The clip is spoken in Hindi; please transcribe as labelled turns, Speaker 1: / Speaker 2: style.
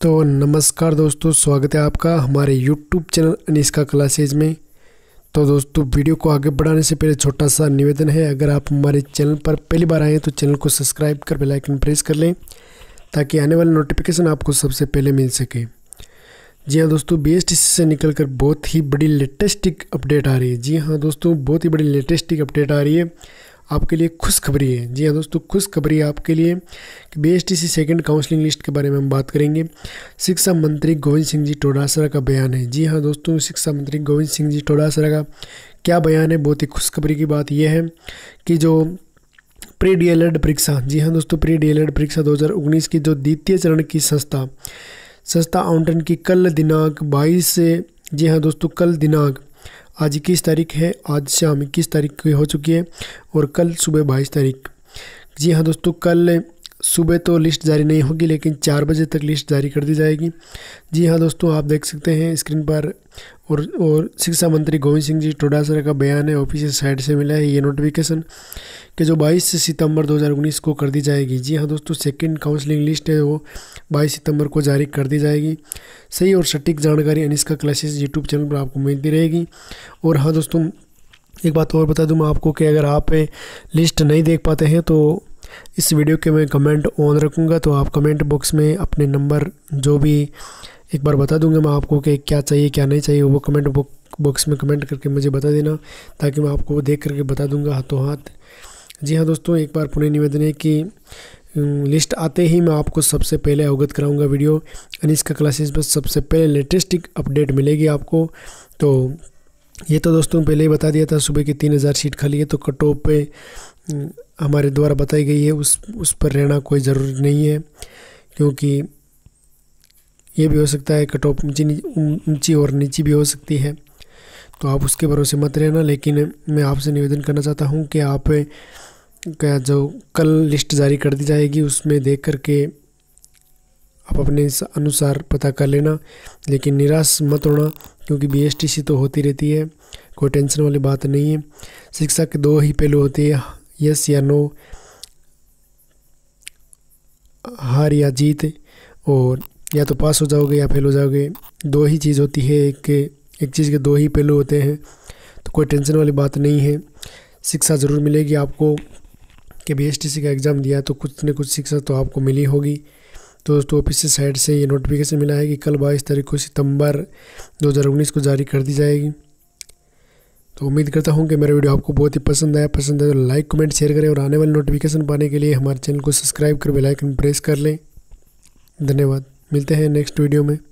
Speaker 1: तो नमस्कार दोस्तों स्वागत है आपका हमारे YouTube चैनल अनिस्का क्लासेज में तो दोस्तों वीडियो को आगे बढ़ाने से पहले छोटा सा निवेदन है अगर आप हमारे चैनल पर पहली बार आए हैं तो चैनल को सब्सक्राइब कर बेल आइकन प्रेस कर लें ताकि आने वाले नोटिफिकेशन आपको सबसे पहले मिल सके जी हाँ दोस्तों बी से निकल कर बहुत ही बड़ी लेटेस्टिक अपडेट आ रही है जी हाँ दोस्तों बहुत ही बड़ी लेटेस्टिक अपडेट आ रही है आपके लिए खुशखबरी है जी हाँ दोस्तों खुशखबरी है आपके लिए कि B S T C second counselling list के बारे में हम बात करेंगे शिक्षा मंत्री गोविंद सिंह जी टोडासरा का बयान है जी हाँ दोस्तों शिक्षा मंत्री गोविंद सिंह जी टोडासरा का क्या बयान है बहुत ही खुशखबरी की बात यह है कि जो प्री डी एल एड परीक्षा जी हाँ दोस्तों प्री डी एल एड परीक्षा 2019 की जो द्वितीय चरण की संस्था संस्था आउंटन की कल दिनांक 22 से जी हाँ दोस्तों कल दिनांक आज इक्कीस तारीख है आज शाम इक्कीस तारीख की हो चुकी है और कल सुबह बाईस तारीख जी हाँ दोस्तों कल सुबह तो लिस्ट जारी नहीं होगी लेकिन चार बजे तक लिस्ट जारी कर दी जाएगी जी हाँ दोस्तों आप देख सकते हैं स्क्रीन पर और और शिक्षा मंत्री गोविंद सिंह जी टोडासरा का बयान है ऑफिशियल साइट से मिला है ये नोटिफिकेशन कि जो 22 सितंबर 2019 को कर दी जाएगी जी हाँ दोस्तों सेकंड काउंसलिंग लिस्ट है वो 22 सितंबर को जारी कर दी जाएगी सही और सटीक जानकारी अनिस्का क्लासेस यूट्यूब चैनल पर आपको मिलती रहेगी और हाँ दोस्तों एक बात और बता दूँ मैं आपको कि अगर आप लिस्ट नहीं देख पाते हैं तो इस वीडियो के मैं कमेंट ऑन रखूँगा तो आप कमेंट बॉक्स में अपने नंबर जो भी एक बार बता दूंगा मैं आपको कि क्या चाहिए क्या नहीं चाहिए वो कमेंट बॉक्स में कमेंट करके मुझे बता देना ताकि मैं आपको देख करके बता दूंगा हाथों हाथ जी हाँ दोस्तों एक बार पुनः निवेदन है कि लिस्ट आते ही मैं आपको सबसे पहले अवगत कराऊंगा वीडियो अनिश का क्लासेस पर सबसे पहले लेटेस्ट अपडेट मिलेगी आपको तो ये तो दोस्तों पहले ही बता दिया था सुबह की तीन हज़ार सीट खाली है तो कट ऑफ पे हम्म, हमारे द्वारा बताई गई है उस उस पर रहना कोई ज़रूरी नहीं है क्योंकि ये भी हो सकता है कट ऑफ ऊँची ऊँची और नीची भी हो सकती है तो आप उसके भरोसे मत रहना लेकिन मैं आपसे निवेदन करना चाहता हूँ कि आप का जो कल लिस्ट जारी कर दी जाएगी उसमें देख करके आप अपने अनुसार पता कर लेना लेकिन निराश मत होना क्योंकि बीएसटीसी तो होती रहती है कोई टेंशन वाली बात नहीं है शिक्षा के दो ही पहलू होते हैं यस या नो हार या जीत और या तो पास हो जाओगे या फेल हो जाओगे दो ही चीज़ होती है एक एक चीज़ के दो ही पहलू होते हैं तो कोई टेंशन वाली बात नहीं है शिक्षा ज़रूर मिलेगी आपको कि बी का एग्ज़ाम दिया तो कुछ ना कुछ शिक्षा तो आपको मिली होगी दोस्तों ऑफिस साइड से ये नोटिफिकेशन मिला है कि कल बाईस तारीख को सितंबर 2019 को जारी कर दी जाएगी तो उम्मीद करता हूँ कि मेरा वीडियो आपको बहुत ही पसंद आया पसंद आया तो लाइक कमेंट शेयर करें और आने वाले नोटिफिकेशन पाने के लिए हमारे चैनल को सब्सक्राइब कर बेलाइकन प्रेस कर लें धन्यवाद मिलते हैं नेक्स्ट वीडियो में